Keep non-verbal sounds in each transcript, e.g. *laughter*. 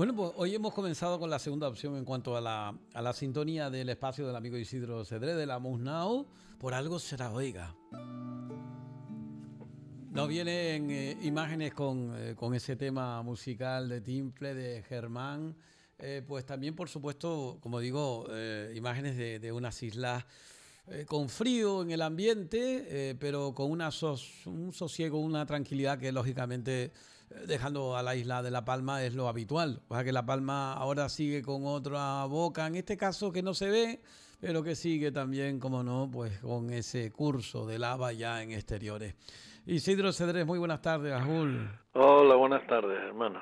Bueno, pues hoy hemos comenzado con la segunda opción en cuanto a la, sintonía del espacio del amigo Isidro Cedré de la Musnao. Por algo se será oiga. Nos vienen eh, imágenes eh, con, ese tema musical de Timple, de Germán. Eh, pues también, por supuesto, como digo, imágenes de, de, unas islas con frío en el ambiente, pero con una un sosiego, una tranquilidad que lógicamente dejando a la isla de La Palma es lo habitual. O sea que La Palma ahora sigue con otra boca, en este caso que no se ve, pero que sigue también, como no, pues con ese curso de lava ya en exteriores. Isidro Cedrés, muy buenas tardes, Azul. Hola, buenas tardes, hermano.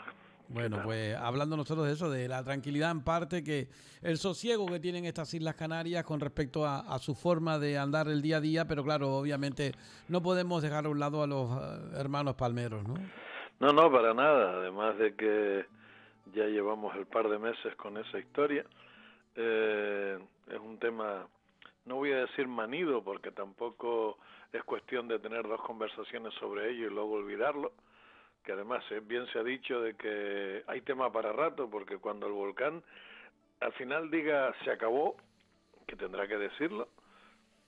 Bueno, pues hablando nosotros de eso, de la tranquilidad en parte, que el sosiego que tienen estas Islas Canarias con respecto a, a, su forma de andar el día a día, pero claro, obviamente no podemos dejar a un lado a los eh, hermanos palmeros, ¿no? No, no, para nada. Además de que ya llevamos el par de meses con esa historia. Eh, es un tema, no voy a decir manido, porque tampoco es cuestión de tener dos conversaciones sobre ello y luego olvidarlo. Que además eh, bien se ha dicho de que hay tema para rato, porque cuando el volcán al final diga se acabó, que tendrá que decirlo,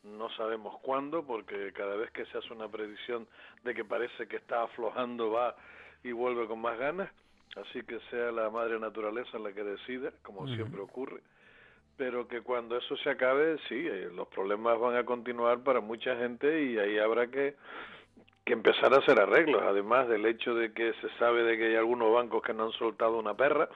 no sabemos cuándo, porque cada vez que se hace una predicción de que parece que está aflojando va y vuelve con más ganas, así que sea la madre naturaleza la que decida, como siempre ocurre, pero que cuando eso se acabe, sí, eh, los problemas van a continuar para mucha gente y ahí habrá que que empezar a hacer arreglos, además del hecho de que se sabe de que hay algunos bancos que no han soltado una perra,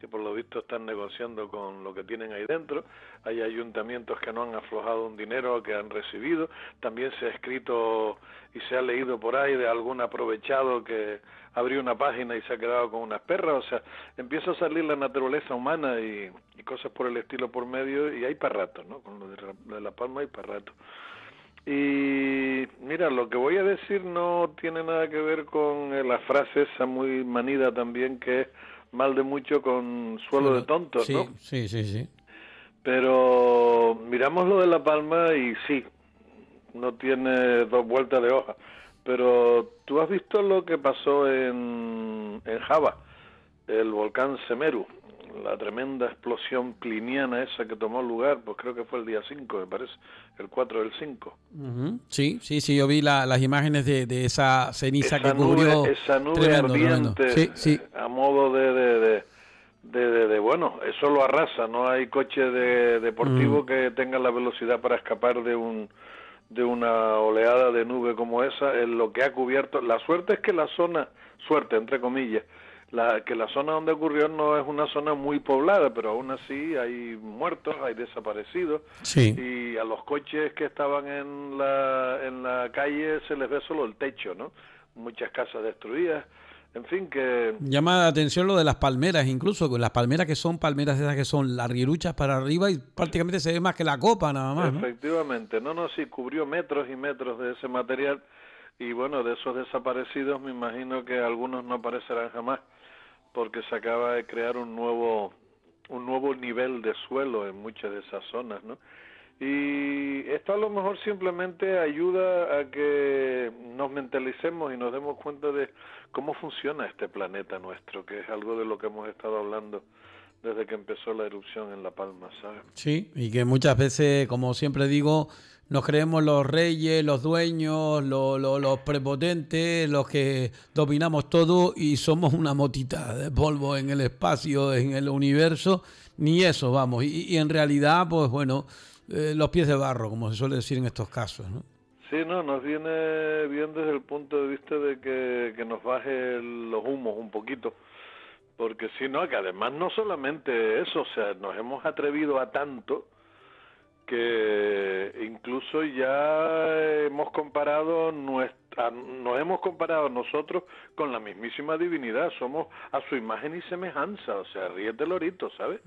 que por lo visto están negociando con lo que tienen ahí dentro. Hay ayuntamientos que no han aflojado un dinero que han recibido. También se ha escrito y se ha leído por ahí de algún aprovechado que abrió una página y se ha quedado con unas perras. O sea, empieza a salir la naturaleza humana y, cosas por el estilo por medio y hay para ¿no? Con lo de La Palma hay para Y mira, lo que voy a decir no tiene nada que ver con la frase esa muy manida también que es mal de mucho con suelo de tontos, sí, ¿no? Sí, sí, sí. Pero miramos lo de La Palma y sí, no tiene dos vueltas de hoja. Pero tú has visto lo que pasó en, en Java, el volcán Semeru la tremenda explosión pliniana esa que tomó lugar, pues creo que fue el día 5, me parece, el 4 del 5. Sí, sí, sí, yo vi las imágenes de, esa ceniza que Esa nube ardiente, eh, a modo de, de, bueno, eso lo arrasa, no hay coche de, deportivo mm. que tenga la velocidad para escapar de un de una oleada de nube como esa, en lo que ha cubierto. La suerte es que la zona, suerte entre comillas, que la zona donde ocurrió no es una zona muy poblada, pero aún así hay muertos, hay desaparecidos. Y a los coches que estaban en la, calle se les ve solo el techo, ¿no? Muchas casas destruidas. En fin, que... Llama la atención lo de las palmeras, incluso, las palmeras que son palmeras esas que son larguiruchas para arriba y prácticamente se ve más que la copa nada más. Efectivamente, no, no, sí, cubrió metros y metros de ese material y bueno, de esos desaparecidos me imagino que algunos no aparecerán jamás, porque se acaba de crear un nuevo, un nuevo nivel de suelo en muchas de esas zonas, ¿no? Y esto a lo mejor simplemente ayuda a que nos mentalicemos y nos demos cuenta de cómo funciona este planeta nuestro, que es algo de lo que hemos estado hablando desde que empezó la erupción en La Palma, ¿sabes? Sí, y que muchas veces, como siempre digo, nos creemos los reyes, los dueños, los, prepotentes, los que dominamos todo y somos una motita de polvo en el espacio, en el universo, ni eso, vamos. Y, en realidad, pues bueno, eh, los pies de barro, como se suele decir en estos casos, ¿no? Sí, no, nos viene bien desde el punto de vista de que, que nos baje los humos un poquito porque si no, que además no solamente eso, o sea, nos hemos atrevido a tanto que incluso ya hemos comparado nuestra, nos hemos comparado nosotros con la mismísima divinidad, somos a su imagen y semejanza, o sea, ríete lorito, ¿sabes?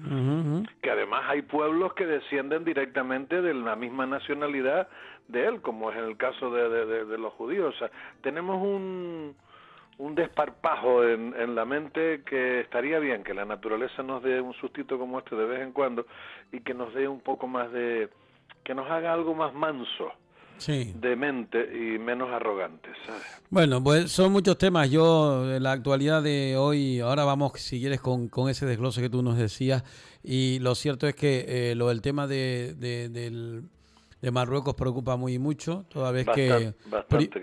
Que además hay pueblos que descienden directamente de la misma nacionalidad de él, como es el caso de, de los judíos, o sea, tenemos un un desparpajo en, en, la mente que estaría bien que la naturaleza nos dé un sustito como este de vez en cuando y que nos dé un poco más de que nos haga algo más manso sí. de mente y menos arrogante ¿sabes? bueno pues son muchos temas yo en la actualidad de hoy ahora vamos si quieres con, ese desglose que tú nos decías y lo cierto es que eh, lo del tema de, de Marruecos preocupa muy mucho, toda vez que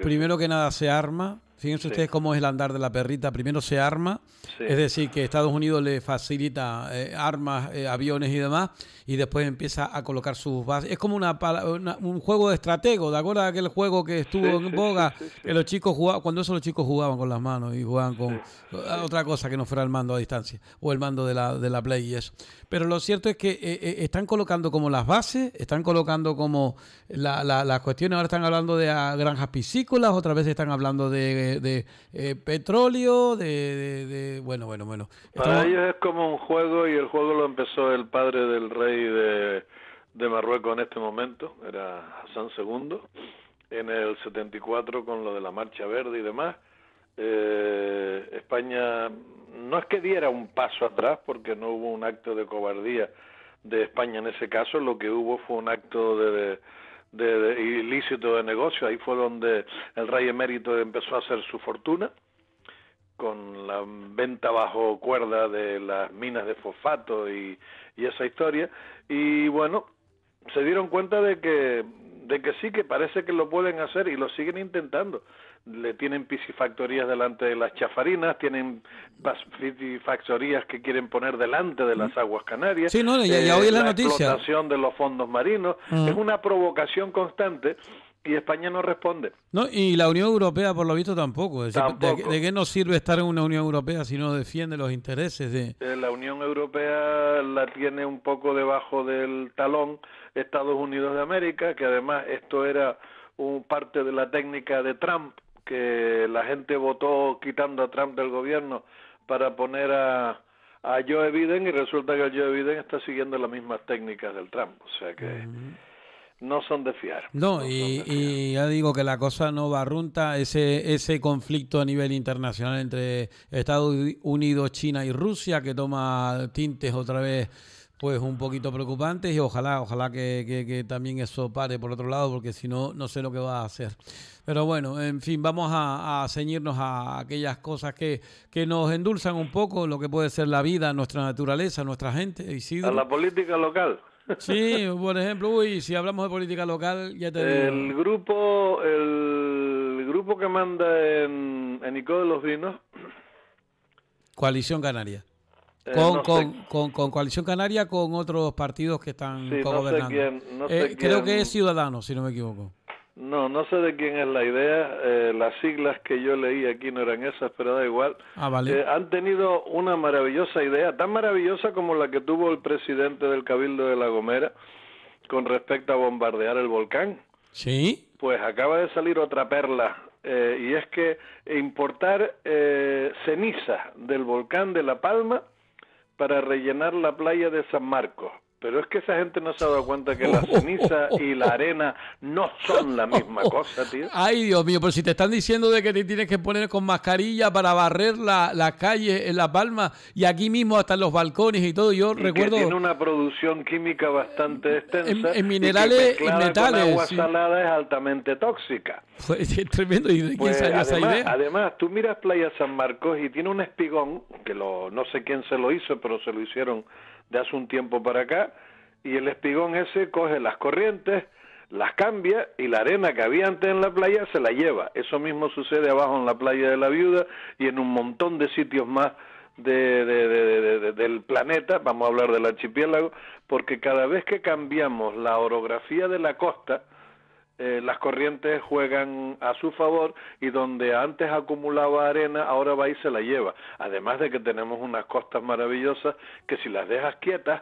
primero que nada se arma, Fíjense ustedes cómo es el andar de la perrita. Primero se arma, es decir, que Estados Unidos le facilita eh, armas, eh, aviones y demás, y después empieza a colocar sus bases. Es como una, un juego de estratego, ¿de acuerdo? Aquel juego que estuvo en boga, que los chicos jugaban, cuando eso los chicos jugaban con las manos y jugaban con ah, otra cosa que no fuera el mando a distancia o el mando de la, de la Play y eso. Pero lo cierto es que eh, están colocando como las bases, están colocando como la, las cuestiones. Ahora están hablando de granjas piscícolas, otra vez están hablando de de, eh, petróleo, de, Bueno, bueno, bueno. Para ellos es como un juego y el juego lo empezó el padre del rey de, Marruecos en este momento, era Hassan II, en el 74 con lo de la Marcha Verde y demás. Eh, España no es que diera un paso atrás porque no hubo un acto de cobardía de España en ese caso, lo que hubo fue un acto de, de, ilícito de negocio. Ahí fue donde el rey emérito empezó a hacer su fortuna con la venta bajo cuerda de las minas de fosfato y, esa historia. Y bueno, se dieron cuenta de que, de que sí, que parece que lo pueden hacer y lo siguen intentando le tienen piscifactorías delante de las chafarinas, tienen piscifactorías que quieren poner delante de las aguas canarias. Sí, no, ya, ya oí la, eh, la explotación de los fondos marinos. Es una provocación constante y España no responde. No, y la Unión Europea, por lo visto, tampoco. ¿de, qué nos sirve estar en una Unión Europea si no defiende los intereses de...? Eh, la Unión Europea la tiene un poco debajo del talón Estados Unidos de América, que además esto era un parte de la técnica de Trump que la gente votó quitando a Trump del gobierno para poner a, Joe Biden y resulta que el Joe Biden está siguiendo las mismas técnicas del Trump. O sea que no son de fiar. No, y, ya digo que la cosa no va runta ese, ese conflicto a nivel internacional entre Estados Unidos, China y Rusia que toma tintes otra vez pues un poquito preocupante y ojalá, ojalá que, también eso pare por otro lado, porque si no, no sé lo que va a hacer. Pero bueno, en fin, vamos a, ceñirnos a aquellas cosas que, nos endulzan un poco lo que puede ser la vida, nuestra naturaleza, nuestra gente, A la política local. *laughs* Sí, por ejemplo, uy, si hablamos de política local, ya te digo. El grupo, el grupo que manda en, en Ico de los Vinos. Coalición Canaria. Eh, con, con, Coalición Canaria, con otros partidos que están eh, creo que es Ciudadanos, si no me equivoco. No, no sé de quién es la idea. Eh, las siglas que yo leí aquí no eran esas, pero da igual. Ah, han tenido una maravillosa idea, tan maravillosa como la que tuvo el presidente del Cabildo de La Gomera con respecto a bombardear el volcán. Sí. Pues acaba de salir otra perla. y es que importar ceniza del volcán de La Palma para rellenar la playa de San Marcos. Pero es que esa gente no se ha dado cuenta que la *laughs* ceniza y la arena no son la misma *laughs* cosa, tío. Ay, Dios mío, pero si te están diciendo de que te tienes que poner con mascarilla para barrer la, la calle en La Palma y aquí mismo hasta los balcones y todo, yo recuerdo... Que tiene una producción química bastante extensa. En, minerales y, y metales. La agua salada es altamente tóxica. *laughs* es tremendo. ¿Y de quién pues, además, esa idea? Además, tú miras Playa San Marcos y tiene un espigón, que lo, no sé quién se lo hizo, pero se lo hicieron de hace un tiempo para acá, y el espigón ese coge las corrientes, las cambia y la arena que había antes en la playa se la lleva. Eso mismo sucede abajo en la playa de la viuda y en un montón de sitios más del planeta, vamos a hablar del archipiélago, porque cada vez que cambiamos la orografía de la costa, eh, las corrientes juegan a su favor y donde antes acumulaba arena, ahora va y se la lleva. Además de que tenemos unas costas maravillosas que si las dejas quietas,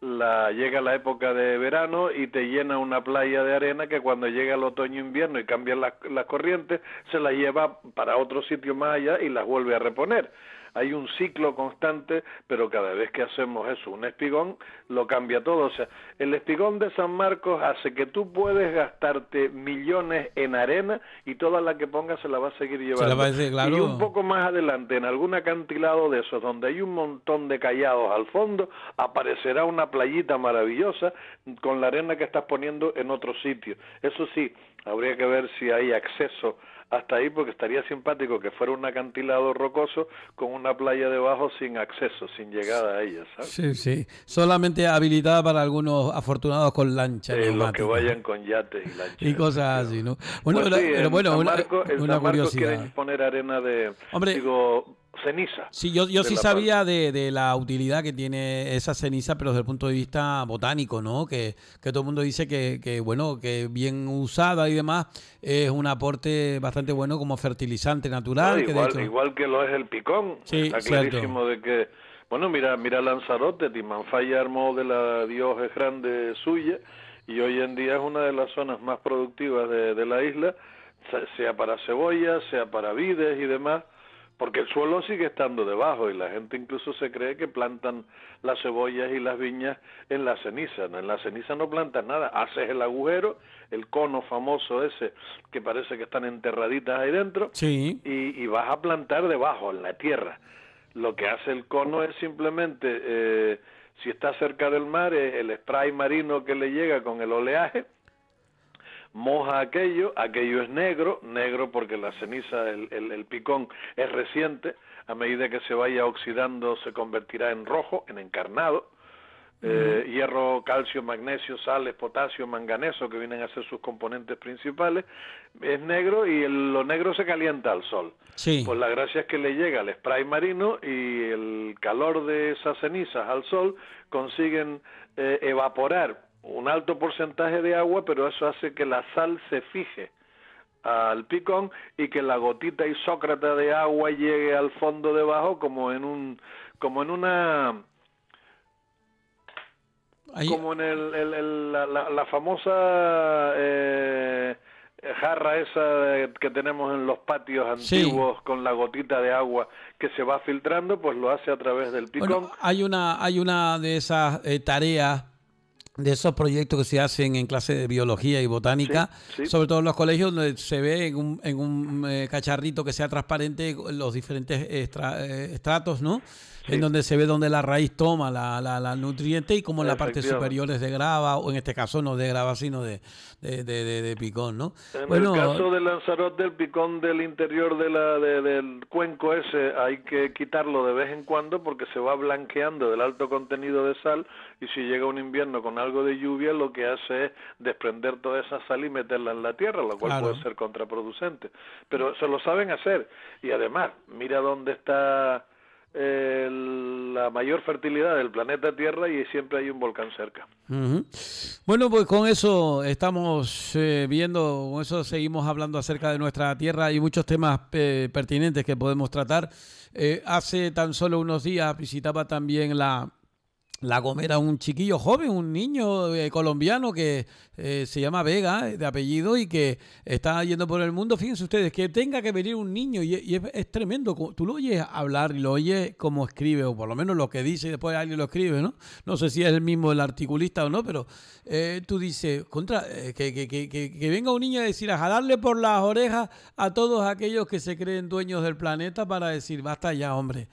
la, llega la época de verano y te llena una playa de arena que cuando llega el otoño-invierno y cambian las, las corrientes, se las lleva para otro sitio más allá y las vuelve a reponer hay un ciclo constante, pero cada vez que hacemos eso, un espigón, lo cambia todo. O sea, el espigón de San Marcos hace que tú puedes gastarte millones en arena y toda la que pongas se la va a seguir llevando. Y un poco más adelante, en algún acantilado de esos, donde hay un montón de callados al fondo, aparecerá una playita maravillosa con la arena que estás poniendo en otro sitio. Eso sí, habría que ver si hay acceso hasta ahí porque estaría simpático que fuera un acantilado rocoso con una playa debajo sin acceso, sin llegada a ella, ¿sabes? Sí, sí, solamente habilitada para algunos afortunados con lancha. los que vayan con yates y lanchas. Y cosas así, ¿no? Bueno, pero, bueno, una, curiosidad. poner arena de ceniza. Sí, yo, yo sí sabía de, de, la utilidad que tiene esa ceniza, pero desde el punto de vista botánico, ¿no? Que, que todo el mundo dice que, que, bueno, que bien usada y demás, es un aporte bastante bueno como fertilizante natural. igual, que lo es el picón. Sí, de que, bueno, mira, mira Lanzarote, Timanfaya armó de la Dios es grande suya y hoy en día es una de las zonas más productivas de, de la isla, sea para cebolla, sea para vides y demás porque el suelo sigue estando debajo y la gente incluso se cree que plantan las cebollas y las viñas en la ceniza. En la ceniza no plantas nada, haces el agujero, el cono famoso ese que parece que están enterraditas ahí dentro y, vas a plantar debajo, en la tierra. Lo que hace el cono es simplemente, eh, si está cerca del mar, el spray marino que le llega con el oleaje, moja aquello, aquello es negro, negro porque la ceniza, el, el, picón es reciente, a medida que se vaya oxidando se convertirá en rojo, en encarnado, eh, hierro, calcio, magnesio, sales, potasio, manganeso, que vienen a ser sus componentes principales, es negro y lo negro se calienta al sol. Sí. Pues la gracia es que le llega el spray marino y el calor de esas cenizas al sol consiguen eh, evaporar un alto porcentaje de agua, pero eso hace que la sal se fije al picón y que la gotita isócrata de agua llegue al fondo debajo como en un como en una como en el, la, la, famosa eh, jarra esa que tenemos en los patios antiguos con la gotita de agua que se va filtrando pues lo hace a través del picón hay una hay una de esas eh, tareas de esos proyectos que se hacen en clase de biología y botánica, sobre todo en los colegios, donde se ve en un, en un eh, cacharrito que sea transparente los diferentes eh, estratos, ¿no? En donde se ve donde la raíz toma la, la, nutriente y cómo la parte superior es de grava, o en este caso no de grava, sino de, de, de, de, picón, ¿no? En el caso del Lanzarote, del picón del interior de la, del cuenco ese hay que quitarlo de vez en cuando porque se va blanqueando del alto contenido de sal y si llega un invierno con algo algo de lluvia lo que hace es desprender toda esa sal y meterla en la tierra, lo cual puede ser contraproducente. Pero se lo saben hacer. Y además, mira dónde está eh, la mayor fertilidad del planeta Tierra y siempre hay un volcán cerca. Bueno, pues con eso estamos eh, viendo, con eso seguimos hablando acerca de nuestra Tierra y muchos temas eh, pertinentes que podemos tratar. hace tan solo unos días visitaba también la la Gomera, un chiquillo joven, un niño eh, colombiano que eh, se llama Vega, eh, de apellido, y que está yendo por el mundo. Fíjense ustedes, que tenga que venir un niño, y, es, tremendo. Tú lo oyes hablar y lo oyes como escribe, o por lo menos lo que dice y después alguien lo escribe, ¿no? No sé si es el mismo el articulista o no, pero tú dices, contra, que, que, que, que, venga un niño a decir, a jalarle por las orejas a todos aquellos que se creen dueños del planeta para decir, basta ya, hombre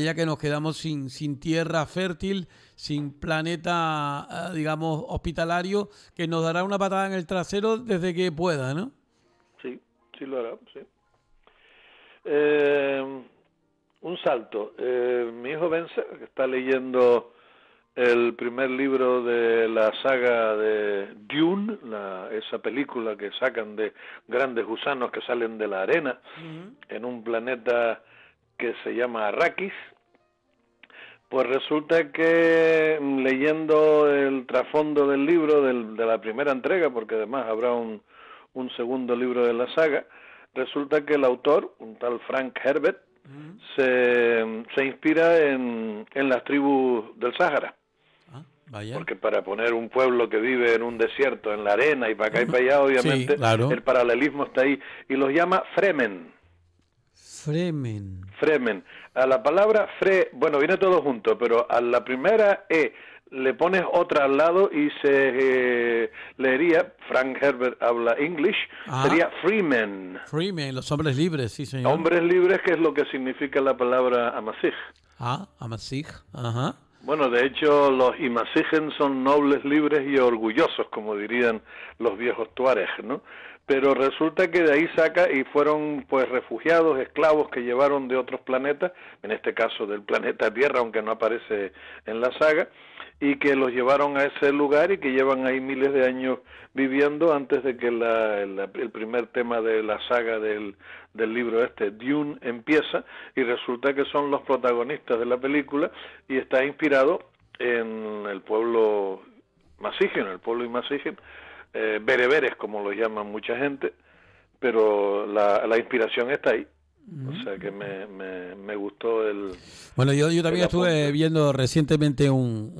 ya que nos quedamos sin, tierra fértil, sin planeta, ah, digamos, hospitalario, que nos dará una patada en el trasero desde que pueda, ¿no? Sí, sí lo hará, sí. Eh, un salto. Eh, mi hijo Vence que está leyendo el primer libro de la saga de Dune, esa película que sacan de grandes gusanos que salen de la arena en un planeta que se llama Arrakis, pues resulta que mm, leyendo el trasfondo del libro, de la primera entrega, porque además habrá un, segundo libro de la saga, resulta que el autor, un tal Frank Herbert, mm. se, inspira en, las tribus del Sáhara. Ah, porque para poner un pueblo que vive en un desierto, en la arena y para acá y para allá, *laughs* obviamente, el paralelismo está ahí. Y los llama Fremen. Fremen. Fremen. A la palabra fre, bueno, viene todo junto, pero a la primera E le pones otra al lado y se eh, leería, Frank Herbert habla English, ah. sería freemen. Freemen, los hombres libres, sí señor. Hombres libres, que es lo que significa la palabra amasij. Ah, amasij, ajá. Bueno, de hecho, los imasigen son nobles libres y orgullosos, como dirían los viejos tuareg, ¿no? pero resulta que de ahí saca y fueron pues refugiados, esclavos que llevaron de otros planetas, en este caso del planeta Tierra, aunque no aparece en la saga, y que los llevaron a ese lugar y que llevan ahí miles de años viviendo antes de que el, primer tema de la saga del, libro este, Dune, empieza, y resulta que son los protagonistas de la película y está inspirado en el pueblo masígeno... el pueblo masígeno... Eh, bereberes, como lo llaman mucha gente, pero la, inspiración está ahí. O sea que me, me, gustó el... Bueno, yo, yo también estuve viendo recientemente un,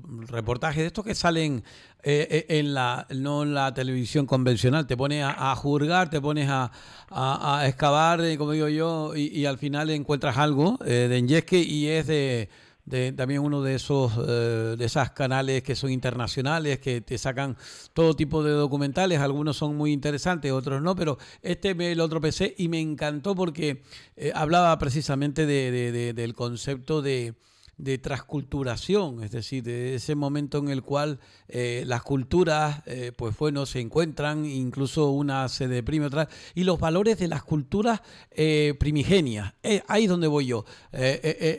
un, reportaje de estos que salen eh, eh, en la no la televisión convencional. Te pones a, juzgar, te pones a, a, a, excavar, como digo yo, y, al final encuentras algo de Enyesque y es de de, también uno de esos eh, de esas canales que son internacionales que te sacan todo tipo de documentales algunos son muy interesantes otros no pero este me lo tropecé y me encantó porque eh, hablaba precisamente del concepto de de transculturación, es decir, de ese momento en el cual eh, las culturas, eh, pues bueno, se encuentran, incluso una se deprime otra, y los valores de las culturas eh, primigenias. ahí es donde voy yo.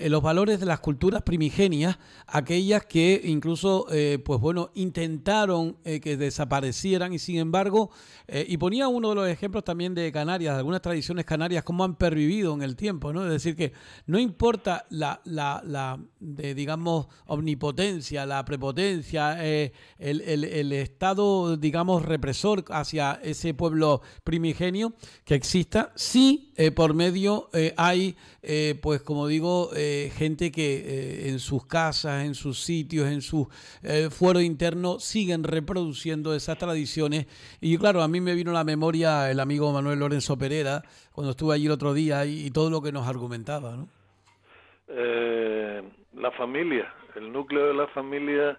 los valores de las culturas primigenias, aquellas que incluso, pues bueno, intentaron que desaparecieran y sin embargo, y ponía uno de los ejemplos también de Canarias, de algunas tradiciones canarias, cómo han pervivido en el tiempo, ¿no? Es decir, que no importa la, la, la de, digamos, omnipotencia, la prepotencia, eh, el, Estado, digamos, represor hacia ese pueblo primigenio que exista, si eh, por medio eh, hay, pues como digo, gente que en sus casas, en sus sitios, en su fuero interno, siguen reproduciendo esas tradiciones. Y claro, a mí me vino a la memoria el amigo Manuel Lorenzo Pereira, cuando estuve allí el otro día, y todo lo que nos argumentaba, ¿no? eh, la familia, el núcleo de la familia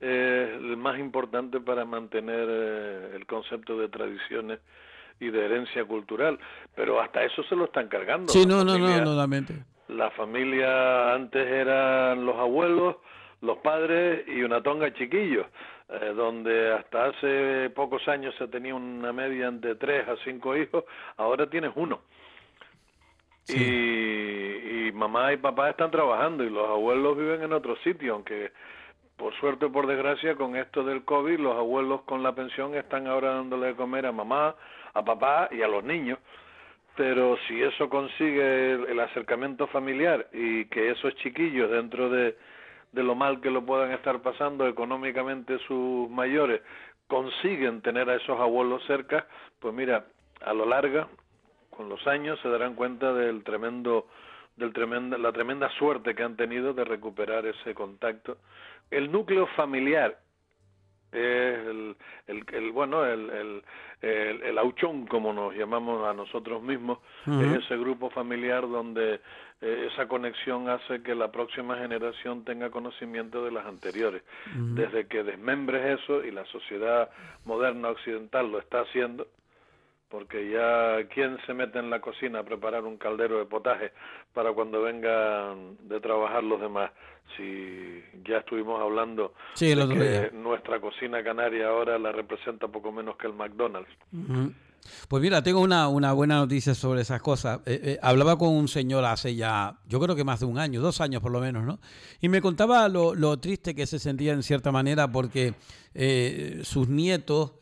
es el más importante para mantener eh, el concepto de tradiciones y de herencia cultural, pero hasta eso se lo están cargando. Sí, no, no, no, no, nuevamente. La familia antes eran los abuelos, los padres y una tonga chiquillos, eh, donde hasta hace pocos años se tenía una media de tres a cinco hijos, ahora tienes uno. Y y mamá y papá están trabajando y los abuelos viven en otro sitio, aunque por suerte o por desgracia con esto del COVID los abuelos con la pensión están ahora dándole de comer a mamá, a papá y a los niños. Pero si eso consigue el, acercamiento familiar y que esos chiquillos dentro de, de lo mal que lo puedan estar pasando económicamente sus mayores consiguen tener a esos abuelos cerca, pues mira, a lo largo, con los años, se darán cuenta del tremendo del tremenda, la tremenda suerte que han tenido de recuperar ese contacto. El núcleo familiar es el, el, bueno, el, el, el, auchón, como nos llamamos a nosotros mismos, es ese grupo familiar donde eh, esa conexión hace que la próxima generación tenga conocimiento de las anteriores. Desde que desmembres eso, y la sociedad moderna occidental lo está haciendo, porque ya quién se mete en la cocina a preparar un caldero de potaje para cuando vengan de trabajar los demás. Si ya estuvimos hablando de que nuestra cocina canaria ahora la representa poco menos que el McDonald's. Pues mira, tengo una, una buena noticia sobre esas cosas. Eh, eh, hablaba con un señor hace ya, yo creo que más de un año, dos años por lo menos, ¿no? Y me contaba lo, lo triste que se sentía en cierta manera porque eh, sus nietos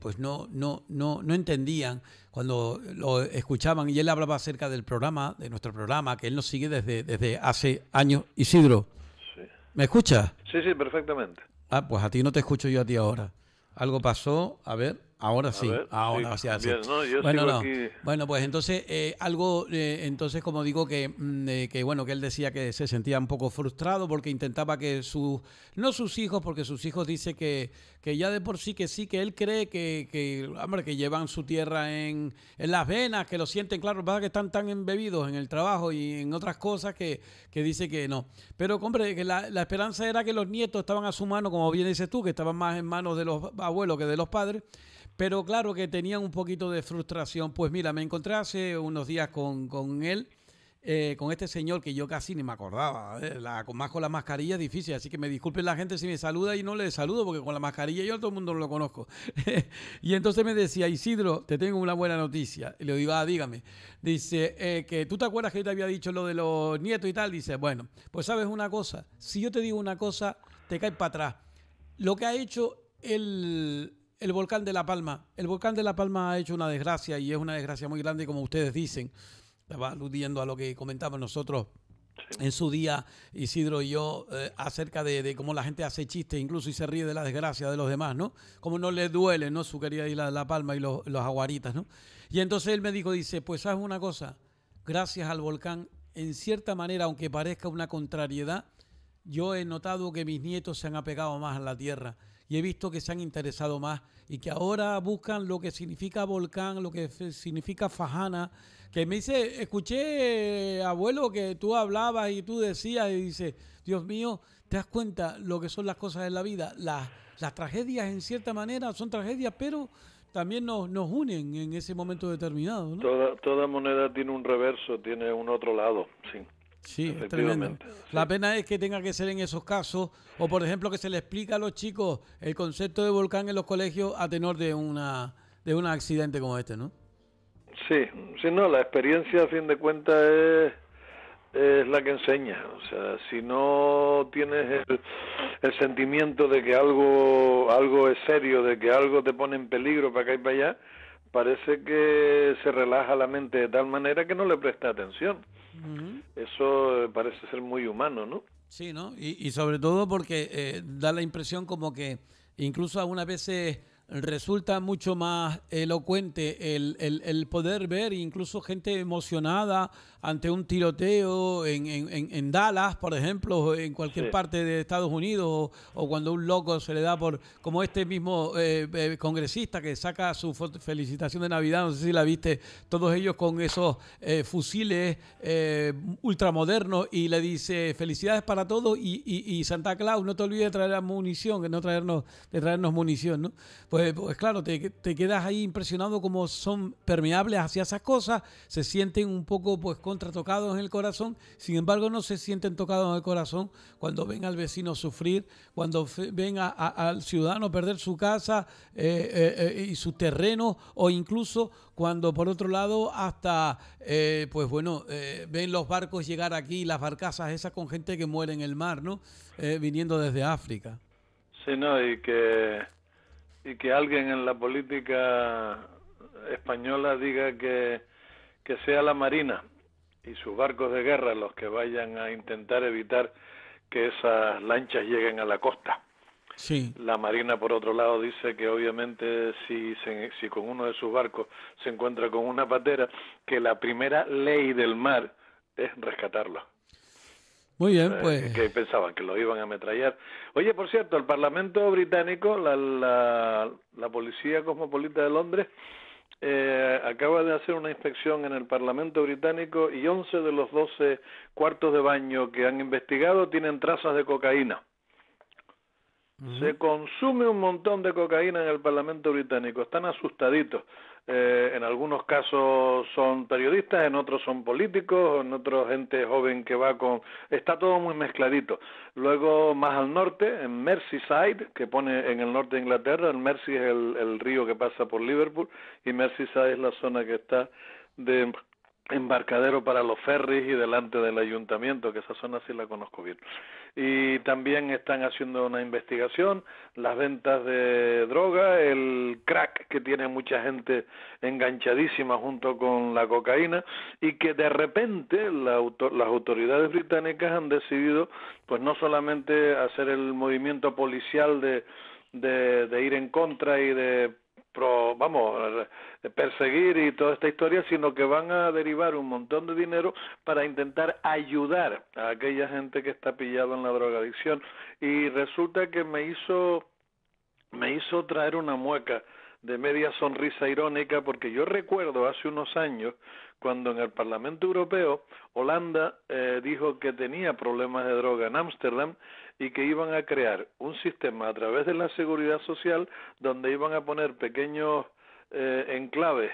pues no, no, no, no entendían cuando lo escuchaban y él hablaba acerca del programa, de nuestro programa, que él nos sigue desde, desde hace años. Isidro, ¿me escuchas? Sí, sí, perfectamente. Ah, pues a ti no te escucho yo a ti ahora. Algo pasó, a ver. Ahora sí, ahora sí, bueno, pues entonces eh, algo, eh, entonces como digo que, mm, eh, que, bueno, que él decía que se sentía un poco frustrado porque intentaba que sus, no sus hijos, porque sus hijos dice que, que ya de por sí que sí, que él cree que, que hombre, que llevan su tierra en, en las venas, que lo sienten, claro, pasa que están tan embebidos en el trabajo y en otras cosas que, dice que no. Pero hombre, que la, la esperanza era que los nietos estaban a su mano, como bien dices tú, que estaban más en manos de los abuelos que de los padres. Pero claro que tenía un poquito de frustración. Pues mira, me encontré hace unos días con, él, eh, con este señor que yo casi ni me acordaba. ¿eh? más con la mascarilla es difícil, así que me disculpen la gente si me saluda y no le saludo, porque con la mascarilla yo a todo el mundo lo conozco. *laughs* y entonces me decía, Isidro, te tengo una buena noticia. Y le digo, ah, dígame. Dice, eh, que tú te acuerdas que yo te había dicho lo de los nietos y tal. Dice, bueno, pues sabes una cosa, si yo te digo una cosa, te caes para atrás. Lo que ha hecho el el volcán de La Palma. El volcán de La Palma ha hecho una desgracia y es una desgracia muy grande, como ustedes dicen. Estaba aludiendo a lo que comentamos nosotros en su día, Isidro y yo, eh, acerca de, cómo la gente hace chistes incluso y se ríe de la desgracia de los demás, ¿no? Como no le duele, ¿no? Su querida isla de La Palma y los, aguaritas, ¿no? Y entonces él me dijo, dice, pues sabes una cosa, gracias al volcán, en cierta manera, aunque parezca una contrariedad, yo he notado que mis nietos se han apegado más a la tierra y he visto que se han interesado más y que ahora buscan lo que significa volcán, lo que significa fajana, que me dice, escuché, eh, abuelo, que tú hablabas y tú decías y dice, Dios mío, ¿te das cuenta lo que son las cosas de la vida? Las, las tragedias en cierta manera son tragedias, pero también nos, nos unen en ese momento determinado. Toda, toda moneda tiene un reverso, tiene un otro lado, sí. Sí, La pena es que tenga que ser en esos casos, o por ejemplo que se le explica a los chicos el concepto de volcán en los colegios a tenor de una de un accidente como este, ¿no? Sí, si no, la experiencia a fin de cuentas es, la que enseña. O sea, si no tienes el, el, sentimiento de que algo, algo es serio, de que algo te pone en peligro para acá y para allá, parece que se relaja la mente de tal manera que no le presta atención. Eso eh, parece ser muy humano, ¿no? Sí, ¿no? Y, sobre todo porque eh, da la impresión como que incluso algunas veces resulta mucho más elocuente el poder ver incluso gente emocionada ante un tiroteo en, Dallas, por ejemplo, en cualquier parte de Estados Unidos, o, cuando un loco se le da por, como este mismo eh, eh, congresista que saca su felicitación de Navidad, no sé si la viste, todos ellos con esos eh, fusiles ultramodernos y le dice felicidades para todos y, Santa Claus, no te olvides de traer munición, que no traernos, de traernos munición, ¿no? Pues, pues claro, te, te quedas ahí impresionado como son permeables hacia esas cosas, se sienten un poco pues recontra tocados en el corazón, sin embargo no se sienten tocados en el corazón cuando ven al vecino sufrir, cuando ven al ciudadano perder su casa eh, eh, eh, y su terreno, o incluso cuando por otro lado hasta, pues bueno, ven los barcos llegar aquí, las barcazas esas con gente que muere en el mar, ¿no? viniendo desde África. Sí, no, y que, y que alguien en la política española diga que, que sea la Marina y sus barcos de guerra los que vayan a intentar evitar que esas lanchas lleguen a la costa. Sí. La Marina, por otro lado, dice que obviamente si, se, si con uno de sus barcos se encuentra con una patera, que la primera ley del mar es rescatarlo. Muy bien, eh, pues. que pensaban que lo iban a ametrallar. Oye, por cierto, el Parlamento británico, la, la Policía Cosmopolita de Londres, eh, acaba de hacer una inspección en el Parlamento británico y 11 de los 12 cuartos de baño que han investigado tienen trazas de cocaína. Se consume un montón de cocaína en el Parlamento británico, están asustaditos. Eh, en algunos casos son periodistas, en otros son políticos, en otros gente joven que va con... Está todo muy mezcladito. Luego, más al norte, en Merseyside, que pone en el norte de Inglaterra, el Mersey es el, el río que pasa por Liverpool y Merseyside es la zona que está de embarcadero para los ferries y delante del ayuntamiento, que esa zona sí la conozco bien. Y también están haciendo una investigación, las ventas de droga, el crack que tiene mucha gente enganchadísima junto con la cocaína y que de repente las autoridades británicas han decidido pues no solamente hacer el movimiento policial de, de, ir en contra y de pro, vamos, eh, perseguir y toda esta historia, sino que van a derivar un montón de dinero para intentar ayudar a aquella gente que está pillada en la drogadicción. Y resulta que me hizo, me hizo traer una mueca de media sonrisa irónica porque yo recuerdo hace unos años cuando en el Parlamento Europeo Holanda eh, dijo que tenía problemas de droga en Ámsterdam y que iban a crear un sistema a través de la seguridad social donde iban a poner pequeños eh, enclaves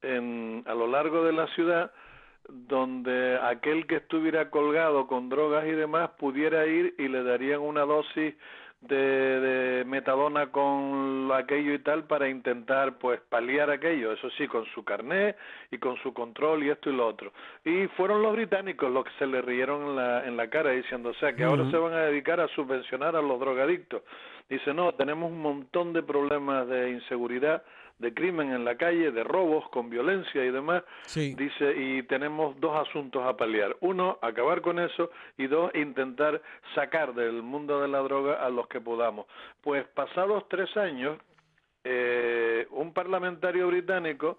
en, a lo largo de la ciudad donde aquel que estuviera colgado con drogas y demás pudiera ir y le darían una dosis de, metadona con aquello y tal para intentar pues paliar aquello, eso sí, con su carné y con su control y esto y lo otro. Y fueron los británicos los que se le rieron en la, en la cara diciendo, o sea, que ahora se van a dedicar a subvencionar a los drogadictos. Dice, no, tenemos un montón de problemas de inseguridad de crimen en la calle, de robos con violencia y demás, dice, y tenemos dos asuntos a paliar. Uno, acabar con eso y dos, intentar sacar del mundo de la droga a los que podamos. Pues pasados tres años, eh, un parlamentario británico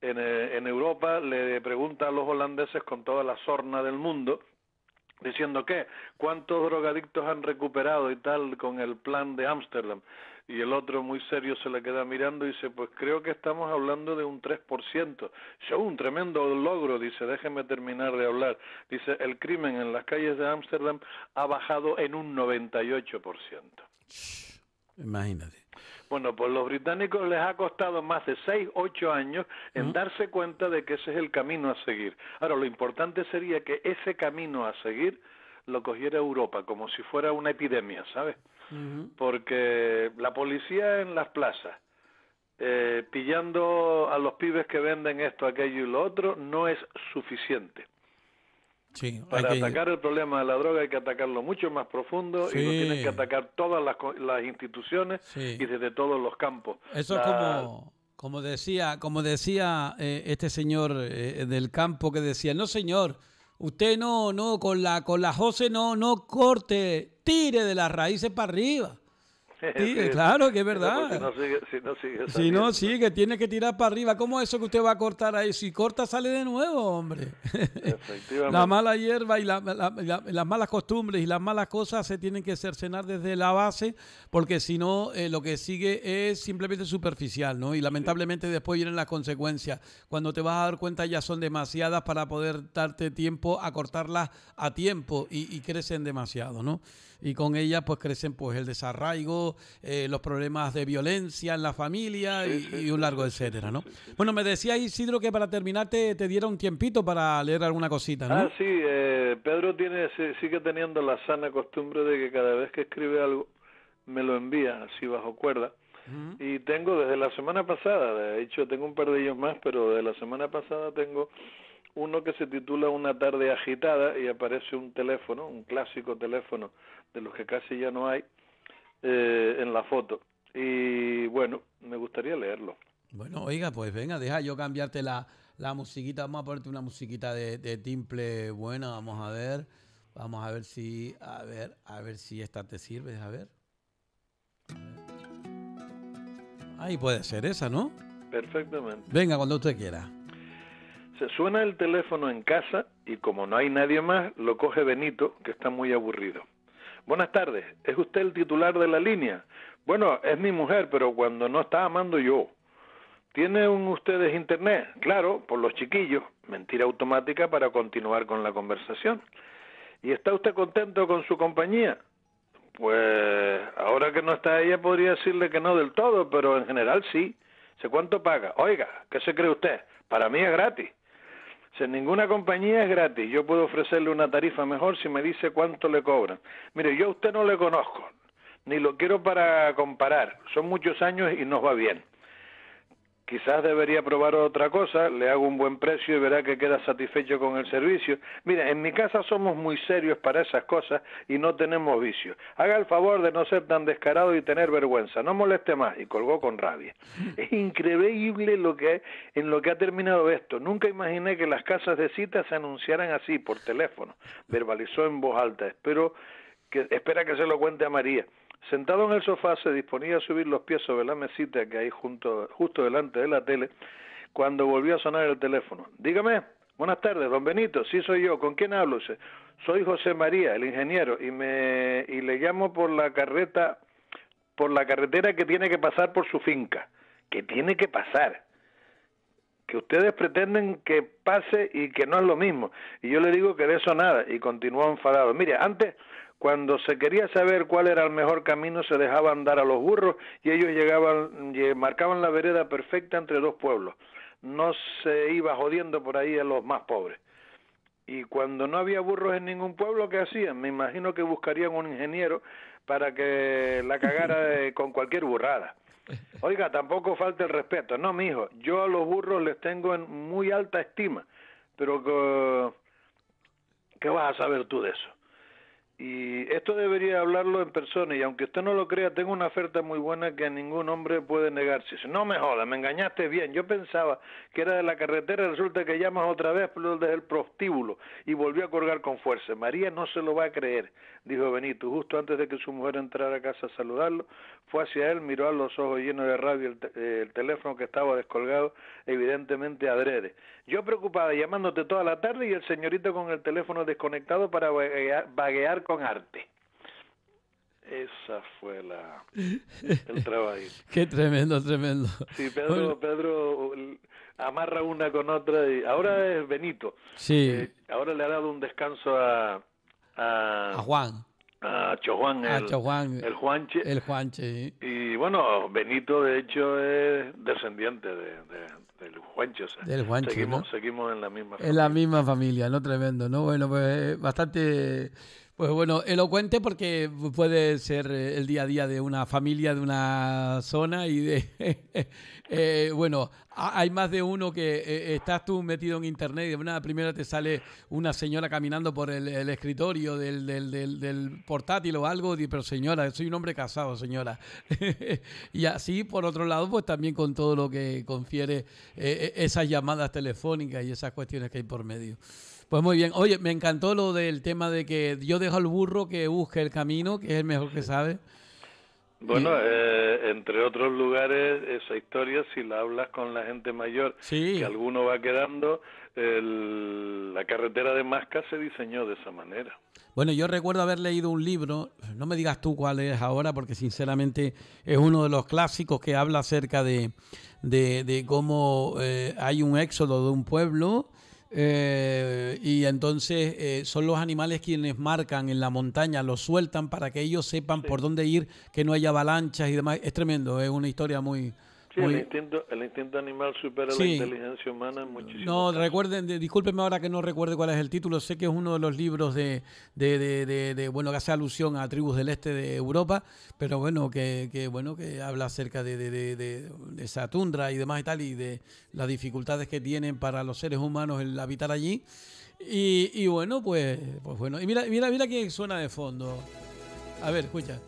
en, eh, en Europa le pregunta a los holandeses con toda la sorna del mundo, diciendo que cuántos drogadictos han recuperado y tal con el plan de Ámsterdam. Y el otro muy serio se le queda mirando y dice, pues creo que estamos hablando de un 3%. Yo, un tremendo logro, dice, déjeme terminar de hablar. Dice, el crimen en las calles de Ámsterdam ha bajado en un 98%. Imagínate. Bueno, pues los británicos les ha costado más de 6, 8 años en mm. darse cuenta de que ese es el camino a seguir. Ahora, lo importante sería que ese camino a seguir lo cogiera Europa como si fuera una epidemia, ¿sabes? porque la policía en las plazas, eh, pillando a los pibes que venden esto, aquello y lo otro, no es suficiente. Sí, Para atacar el problema de la droga hay que atacarlo mucho más profundo y lo tienen que atacar todas las, las instituciones y desde todos los campos. Eso es como, como decía, como decía eh, este señor eh, del campo que decía, no señor, usted no, no, con la, con la Jose no, no corte tire de las raíces para arriba. *laughs* claro que es verdad. Si no sigue, tiene que tirar para arriba. ¿Cómo es eso que usted va a cortar ahí? Si corta, sale de nuevo, hombre. *laughs* efectivamente la mala hierba y las malas costumbres y las malas cosas se tienen que cercenar desde la base, porque si no, eh, lo que sigue es simplemente superficial, ¿no? Y lamentablemente después vienen las consecuencias. Cuando te vas a dar cuenta, ya son demasiadas para poder darte tiempo a cortarlas a tiempo y, y crecen demasiado, ¿no? Y con ellas, pues crecen pues el desarraigo eh, los problemas de violencia en la familia y, un largo etcétera, ¿no? Bueno, me decía Isidro que para terminarte te, diera un tiempito para leer alguna cosita, ¿no? Ah, sí, eh, Pedro tiene, sigue teniendo la sana costumbre de que cada vez que escribe algo me lo envía así bajo cuerda. Y tengo desde la semana pasada, de hecho tengo un par de ellos más, pero desde la semana pasada tengo uno que se titula Una tarde agitada y aparece un teléfono, un clásico teléfono de los que casi ya no hay, eh, en la foto. Y bueno, me gustaría leerlo. Bueno, oiga, pues venga, deja yo cambiarte la, musiquita. Vamos a ponerte una musiquita de, de timple buena. Vamos a ver. Vamos a ver si. A ver, a ver si esta te sirve. A ver. Ahí puede ser esa, ¿no? Perfectamente. Venga, cuando usted quiera. Se suena el teléfono en casa y como no hay nadie más, lo coge Benito, que está muy aburrido. Buenas tardes, ¿es usted el titular de la línea? Bueno, es mi mujer, pero cuando no está amando yo. un ustedes internet? Claro, por los chiquillos. Mentira automática para continuar con la conversación. ¿Y está usted contento con su compañía? Pues ahora que no está ella podría decirle que no del todo, pero en general sí. ¿Se cuánto paga? Oiga, ¿qué se cree usted? Para mí es gratis ninguna compañía es gratis. Yo puedo ofrecerle una tarifa mejor si me dice cuánto le cobran. Mire, yo a usted no le conozco, ni lo quiero para comparar. Son muchos años y nos va bien quizás debería probar otra cosa, le hago un buen precio y verá que queda satisfecho con el servicio. Mira, en mi casa somos muy serios para esas cosas y no tenemos vicios. Haga el favor de no ser tan descarado y tener vergüenza, no moleste más. Y colgó con rabia. *laughs* Es increíble lo que en lo que ha terminado esto. Nunca imaginé que las casas de citas se anunciaran así por teléfono. Verbalizó en voz alta. Espero que espera que se lo cuente a María. Sentado en el sofá se disponía a subir los pies sobre la mesita que hay junto, justo delante de la tele cuando volvió a sonar el teléfono. Dígame, buenas tardes, don Benito, sí soy yo, ¿con quién hablo? Soy José María, el ingeniero, y, me, le llamo por la carreta, por la carretera que tiene que pasar por su finca, que tiene que pasar que ustedes pretenden que pase y que no es lo mismo. Y yo le digo que de eso nada y continúa enfadado. Mire, antes cuando se quería saber cuál era el mejor camino, se dejaba andar a los burros y ellos llegaban, marcaban la vereda perfecta entre dos pueblos. No se iba jodiendo por ahí a los más pobres. Y cuando no había burros en ningún pueblo, ¿qué hacían? Me imagino que buscarían un ingeniero para que la cagara *laughs* eh, con cualquier burrada. Oiga, tampoco falta el respeto. No, mi hijo, yo a los burros les tengo en muy alta estima, pero eh, ¿qué vas a saber tú de eso? Y esto debería hablarlo en persona y aunque usted no lo crea, tengo una oferta muy buena que ningún hombre puede negarse. No me jodas, me engañaste bien. Yo pensaba que era de la carretera, resulta que llamas otra vez desde el prostíbulo y volvió a colgar con fuerza. María no se lo va a creer, dijo Benito. Justo antes de que su mujer entrara a casa a saludarlo, fue hacia él, miró a los ojos llenos de rabia el, el teléfono que estaba descolgado, evidentemente adrede. Yo preocupada llamándote toda la tarde y el señorito con el teléfono desconectado para vaguear, con arte. Esa fue la el *laughs* trabajo. Qué tremendo, tremendo. Sí, Pedro, Pedro uh, amarra una con otra y ahora es Benito. Sí. Eh, ahora le ha dado un descanso a, a Juan a Chojuan, el, el Juanche. El Juanche. Y bueno, Benito de hecho es descendiente de, del Juanche. seguimos, seguimos en la misma familia. En la misma familia, no tremendo, ¿no? Bueno, pues eh, bastante pues bueno, elocuente porque puede ser eh, el día a día de una familia, de una zona y de... *laughs* Eh, bueno, hay más de uno que eh, estás tú metido en internet y de una primera te sale una señora caminando por el, escritorio del, del, portátil o algo, y, pero señora, soy un hombre casado, señora. *laughs* y así, por otro lado, pues también con todo lo que confiere esas llamadas telefónicas y esas cuestiones que hay por medio. Pues muy bien. Oye, me encantó lo del tema de que yo dejo al burro que busque el camino, que es el mejor que sabe. Bueno, eh, entre otros lugares, esa historia, si la hablas con la gente mayor, que alguno va quedando, la carretera de Masca se diseñó de esa manera. Bueno, yo recuerdo haber leído un libro, no me digas tú cuál es ahora, porque sinceramente es uno de los clásicos que habla acerca de, cómo eh, hay un éxodo de un pueblo eh, y entonces eh, son los animales quienes marcan en la montaña, los sueltan para que ellos sepan por dónde ir, que no haya avalanchas y demás. Es tremendo, es una historia muy, Sí, el, instinto, animal supera la inteligencia humana muchísimo. No, recuerden, discúlpenme ahora que no recuerdo cuál es el título, sé que es uno de los libros de, de, de, de, bueno, que hace alusión a tribus del este de Europa, pero bueno, que, que bueno, que habla acerca de, de, esa tundra y demás y tal, y de las dificultades que tienen para los seres humanos el habitar allí. Y, y bueno, pues, pues bueno, y mira, mira, mira que suena de fondo. A ver, escucha,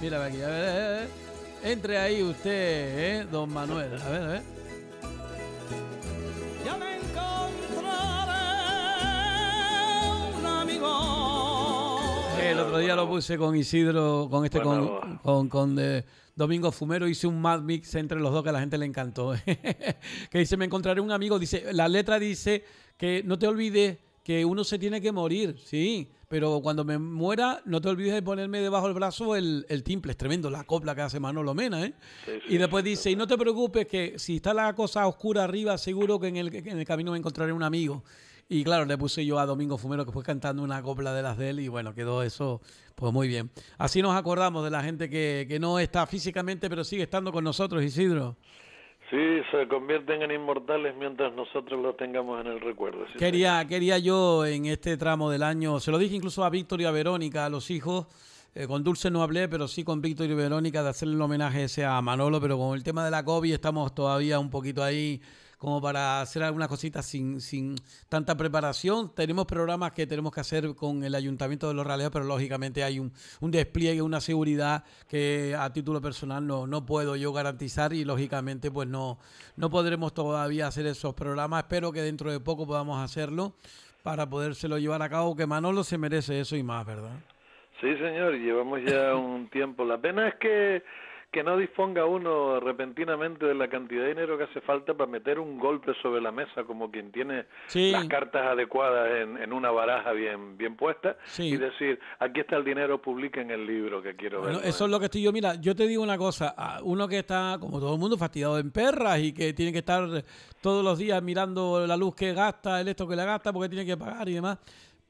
mira aquí, a ver. Eh, eh, eh. Entre ahí usted, ¿eh? don Manuel. A ver, a ver. Ya me encontraré un amigo. Eh, el otro día lo puse con Isidro, con este, con, con, eh, Domingo Fumero, hice un mad mix entre los dos que a la gente le encantó. *laughs* que dice, me encontraré un amigo, dice, la letra dice que no te olvides que uno se tiene que morir, sí, pero cuando me muera, no te olvides de ponerme debajo del brazo el, el timple, es tremendo la copla que hace Manolo Mena, ¿eh? y después dice, y no te preocupes que si está la cosa oscura arriba, seguro que en el, en el camino me encontraré un amigo. Y claro, le puse yo a Domingo Fumero que fue cantando una copla de las de él y bueno, quedó eso pues muy bien. Así nos acordamos de la gente que no está físicamente, pero sigue estando con nosotros, Isidro. Sí, se convierten en inmortales mientras nosotros los tengamos en el recuerdo. Quería, quería yo en este tramo del año, se lo dije incluso a Víctor y a Verónica, a los hijos, eh, con Dulce no hablé, pero sí con Víctor y Verónica de hacerle el homenaje ese a Manolo, pero con el tema de la COVID estamos todavía un poquito ahí como para hacer algunas cositas sin, sin tanta preparación. Tenemos programas que tenemos que hacer con el Ayuntamiento de Los Raleos, pero lógicamente hay un, un despliegue, una seguridad que a título personal no, no puedo yo garantizar y lógicamente pues no, no podremos todavía hacer esos programas. Espero que dentro de poco podamos hacerlo para podérselo llevar a cabo, que Manolo se merece eso y más, ¿verdad? Sí, señor, llevamos ya *laughs* un tiempo. La pena es que, que no disponga uno repentinamente de la cantidad de dinero que hace falta para meter un golpe sobre la mesa, como quien tiene las cartas adecuadas en, en, una baraja bien, bien puesta, y decir, aquí está el dinero, en el libro que quiero ver. eso es lo que estoy yo. Mira, yo te digo una cosa, uno que está, como todo el mundo, fastidiado en perras y que tiene que estar todos los días mirando la luz que gasta, el esto que la gasta, porque tiene que pagar y demás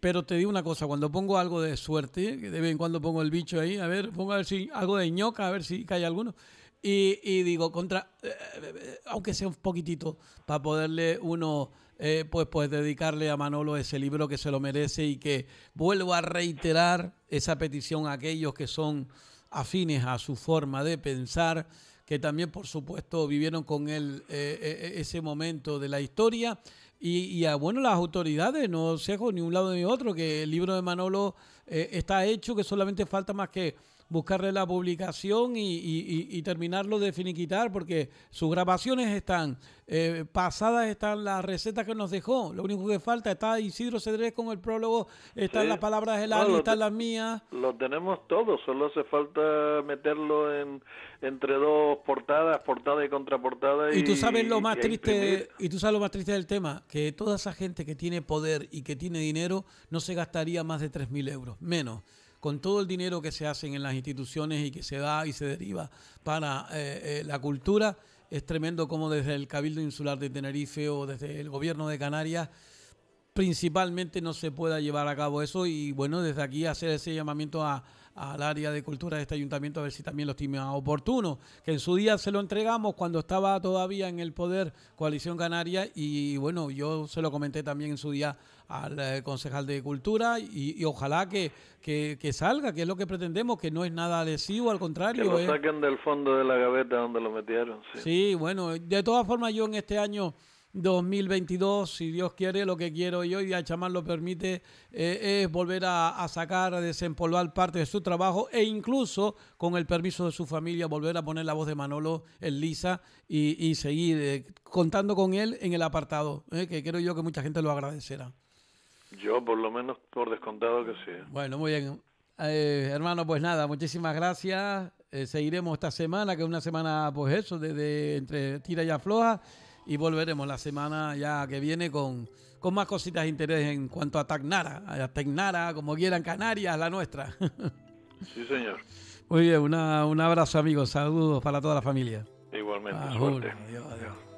pero te digo una cosa, cuando pongo algo de suerte, de vez en cuando pongo el bicho ahí, a ver, pongo a ver si algo de ñoca, a ver si cae alguno. Y, y digo, contra, eh, eh, aunque sea un poquitito, para poderle uno, eh, pues, pues dedicarle a Manolo ese libro que se lo merece y que vuelvo a reiterar esa petición a aquellos que son afines a su forma de pensar, que también, por supuesto, vivieron con él ese momento de la historia y, a, bueno, las autoridades, no séjo ni un lado ni otro, que el libro de Manolo eh, está hecho, que solamente falta más que buscarle la publicación y, terminarlo de finiquitar, porque sus grabaciones están, eh, pasadas están las recetas que nos dejó. Lo único que falta está Isidro Cedrés con el prólogo, están las palabras de Lali, están las mías. Lo tenemos todo, solo hace falta meterlo en, entre dos portadas, portada y contraportada. Y, tú sabes lo más triste, y tú sabes lo más triste del tema, que toda esa gente que tiene poder y que tiene dinero no se gastaría más de 3.000 euros, menos con todo el dinero que se hace en las instituciones y que se da y se deriva para eh, eh, la cultura, es tremendo como desde el Cabildo Insular de Tenerife o desde el gobierno de Canarias principalmente no se pueda llevar a cabo eso y bueno, desde aquí hacer ese llamamiento a, al área de cultura de este ayuntamiento a ver si también lo estima oportuno, que en su día se lo entregamos cuando estaba todavía en el poder Coalición Canaria y bueno, yo se lo comenté también en su día al eh, concejal de cultura y, ojalá que, que, salga, que es lo que pretendemos, que no es nada adhesivo, al contrario. Que lo saquen del fondo de la gaveta donde lo metieron. Sí. sí, bueno, de todas formas yo en este año... 2022, si Dios quiere, lo que quiero yo y a Chamán lo permite, eh, es volver a, sacar, a desempolvar parte de su trabajo e incluso, con el permiso de su familia, volver a poner la voz de Manolo en Lisa y, seguir eh, contando con él en el apartado, eh, que creo yo que mucha gente lo agradecerá. Yo, por lo menos, por descontado que sí Bueno, muy bien. hermano, pues nada, muchísimas gracias. seguiremos esta semana, que es una semana, pues eso, entre tira y afloja y volveremos la semana ya que viene con, con más cositas de interés en cuanto a Tacnara, a como quieran, Canarias, la nuestra. *laughs* Sí, señor. Muy bien, un abrazo, amigos. Saludos para toda la familia. Igualmente. Ah, adiós, adiós.